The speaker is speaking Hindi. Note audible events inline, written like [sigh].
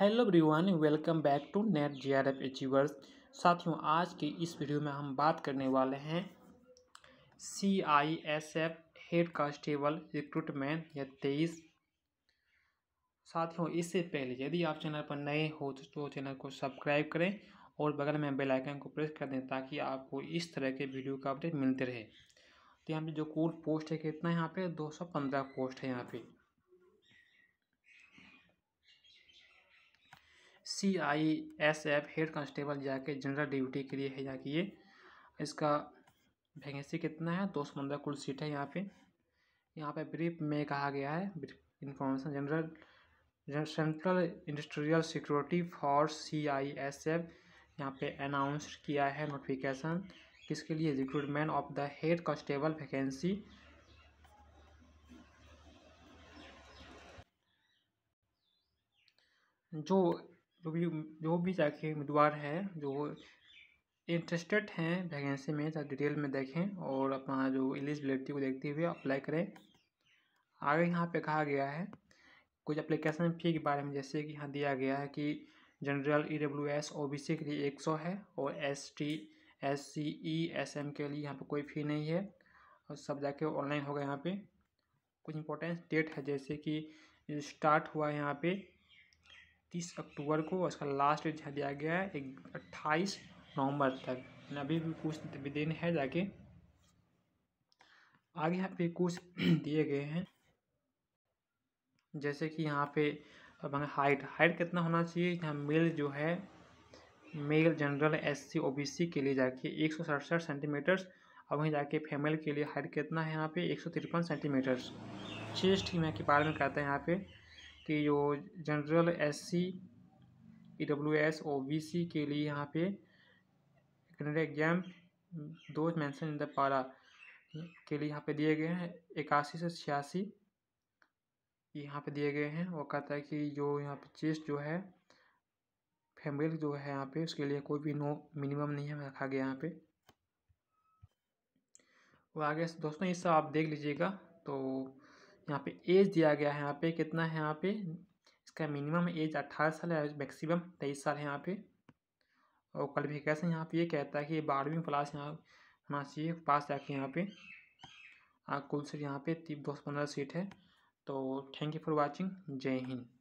hello everyone welcome back to NET J R F achievers साथियों आज के इस वीडियो में हम बात करने वाले हैं C I S F head constable recruitment या तेईस साथियों इससे पहले यदि आप चैनल पर नए हो तो चैनल को सब्सक्राइब करें और बगल में बेल आइकन को प्रेस कर दें ताकि आपको इस तरह के वीडियो का अपडेट मिलते रहे तो यहाँ पर जो कुल पोस्ट है कितना यहाँ सौ पंद्रह पोस्ट है यहाँ पर C I S F head constable जाके जनरल ड्यूटी के लिए है जाके ये इसका वैकेंसी कितना है दो सौ पंद्रह कुल सीट है यहाँ पे यहाँ पे ब्रीफ में कहा गया है information general central industrial security for C I S F यहाँ पे अनाउंस किया है नोटिफिकेशन किसके लिए recruitment of the head constable vacancy जो जो भी जो भी जाके उम्मीदवार है जो इंटरेस्टेड हैं वैकेंसी में या तो डिटेल में देखें और अपना जो एलिजिबिलिटी को देखते हुए अप्लाई करें आगे यहाँ पे कहा गया है कुछ अप्लीकेशन फ़ी के बारे में जैसे कि यहाँ दिया गया है कि general E W S O B C के लिए एक सौ है और S T S C E S M के लिए यहाँ पे कोई फ़ी नहीं है और सब जाके ऑनलाइन होगा यहाँ पे कुछ इंपॉर्टेंट डेट है जैसे कि स्टार्ट हुआ है यहाँ पे तीस अक्टूबर को उसका लास्ट डेट दिया गया है अट्ठाईस नवंबर तक अभी भी कुछ दिन है जाके आगे यहाँ पे कुछ [clears throat] दिए गए हैं जैसे कि यहाँ पे अब हमें हाइट हाइट कितना होना चाहिए यहाँ मेल जो है male general S C O B C के लिए जाके एक सौ सड़सठ सेंटीमीटर्स और वहीं जाके फीमेल के लिए हाइट कितना है यहाँ पे एक सौ तिरपन सेंटीमीटर्स चेस्ट ही मैं के बारे में कहते हैं यहाँ पे कि जो general S C E W S O B C के लिए यहाँ पे एग्जाम दो मेंशन इन द पारा के लिए यहाँ पे दिए गए हैं इक्यासी से छियासी यहाँ पे दिए गए हैं वो कहता है कि जो यहाँ पे चेस्ट जो है फैमिल जो है यहाँ पे उसके लिए कोई भी नो मिनिमम नहीं है रखा गया यहाँ पे और आगे दोस्तों ये सब आप देख लीजिएगा तो यहाँ पे एज दिया गया है यहाँ पे कितना है यहाँ पे इसका मिनिमम एज अट्ठारह साल है मैक्सिमम तेईस साल है यहाँ पे और क्वालिफिकेशन यहाँ पे ये यह कहता है कि बारहवीं क्लास यहाँ होना चाहिए पास जाके यहाँ पे कुल सीट यहाँ पे दो सौ पंद्रह सीट है तो थैंक यू फॉर वॉचिंग जय हिंद